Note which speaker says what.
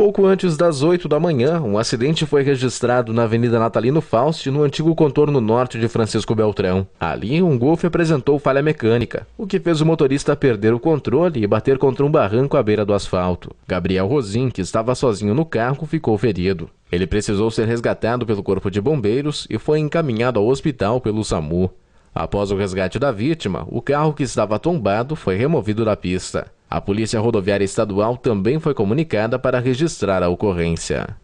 Speaker 1: Pouco antes das 8 da manhã, um acidente foi registrado na Avenida Natalino Fausti, no antigo contorno norte de Francisco Beltrão. Ali, um Golfe apresentou falha mecânica, o que fez o motorista perder o controle e bater contra um barranco à beira do asfalto. Gabriel Rosin, que estava sozinho no carro, ficou ferido. Ele precisou ser resgatado pelo Corpo de Bombeiros e foi encaminhado ao hospital pelo SAMU. Após o resgate da vítima, o carro que estava tombado foi removido da pista. A Polícia Rodoviária Estadual também foi comunicada para registrar a ocorrência.